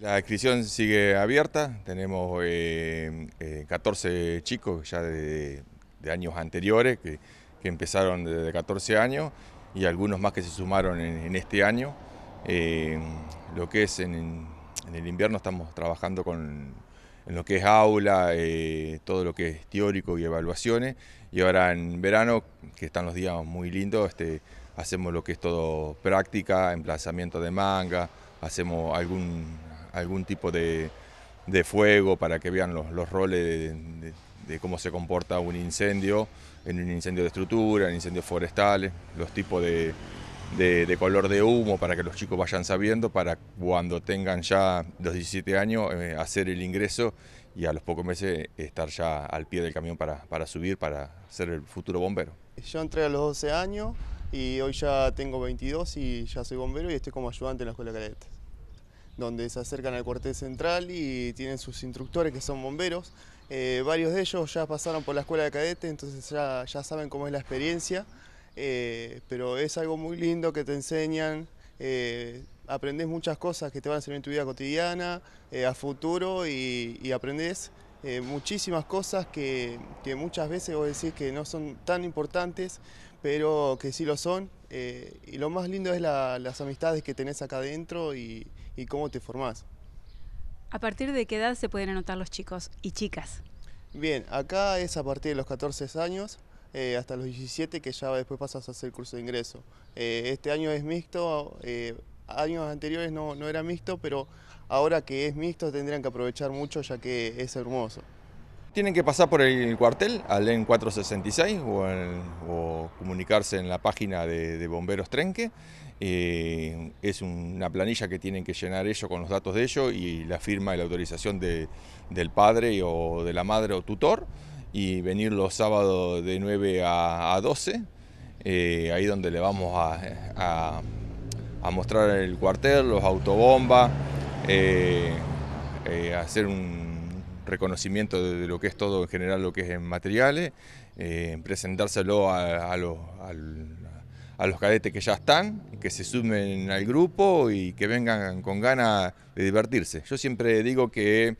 La inscripción sigue abierta, tenemos 14 eh, eh, chicos ya de, años anteriores que, empezaron desde 14 años y algunos más que se sumaron en, este año. Eh, lo que es en, el invierno estamos trabajando con en lo que es aula, todo lo que es teórico y evaluaciones y ahora en verano, que están los días muy lindos, este, hacemos lo que es todo práctica, emplazamiento de manga, hacemos algún algún tipo de, fuego para que vean los, roles de, cómo se comporta un incendio, en un incendio de estructura, en incendios forestales, los tipos de, de, color de humo para que los chicos vayan sabiendo, para cuando tengan ya los 17 años eh, hacer el ingreso y a los pocos meses estar ya al pie del camión para, para subir, para ser el futuro bombero. Yo entré a los 12 años y hoy ya tengo 22 y ya soy bombero y estoy como ayudante en la escuela cadetes donde se acercan al cuartel central y tienen sus instructores que son bomberos. Eh, varios de ellos ya pasaron por la escuela de cadetes entonces ya, saben cómo es la experiencia, eh, pero es algo muy lindo que te enseñan, eh, aprendes muchas cosas que te van a servir en tu vida cotidiana, eh, a futuro y, aprendes muchísimas cosas que, que, muchas veces vos decís que no son tan importantes, pero que sí lo son, eh, y lo más lindo es las amistades que tenés acá adentro y, cómo te formás. ¿A partir de qué edad se pueden anotar los chicos y chicas? Bien, acá es a partir de los 14 años eh, hasta los 17 que ya después pasas a hacer el curso de ingreso. Eh, este año es mixto, años anteriores no, no era mixto, pero ahora que es mixto tendrían que aprovechar mucho ya que es hermoso. Tienen que pasar por el cuartel, al EN 466 o, comunicarse en la página de, Bomberos Trenque. Eh, es una planilla que tienen que llenar ellos con los datos de ellos y la firma y la autorización del padre o de la madre o tutor y venir los sábados de 9 a, 12, eh, ahí donde le vamos a, a, mostrar el cuartel, los autobombas, eh, hacer un reconocimiento de lo que es todo en general, lo que es en materiales, eh, presentárselo a, los, cadetes que ya están, que se sumen al grupo y que vengan con ganas de divertirse. Yo siempre digo que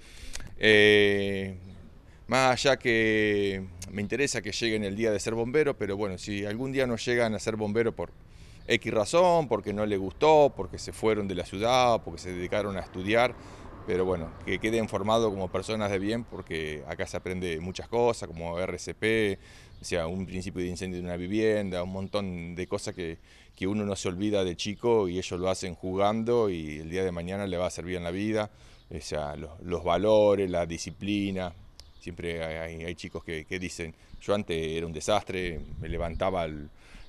eh, más allá que me interesa que lleguen el día de ser bomberos, pero bueno, si algún día no llegan a ser bomberos por X razón, porque no les gustó, porque se fueron de la ciudad, porque se dedicaron a estudiar, pero bueno, que queden formados como personas de bien porque acá se aprende muchas cosas como RCP, o sea, un principio de incendio de una vivienda, un montón de cosas que, uno no se olvida de chico y ellos lo hacen jugando y el día de mañana le va a servir en la vida, o sea, los valores, la disciplina, Siempre hay, chicos que, dicen, yo antes era un desastre, me levantaba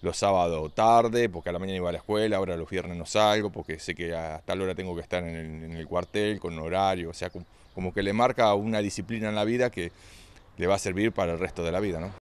los sábados tarde porque a la mañana iba a la escuela, ahora los viernes no salgo porque sé que a tal hora tengo que estar en el, cuartel con horario, o sea, como, como que le marca una disciplina en la vida que le va a servir para el resto de la vida, ¿no?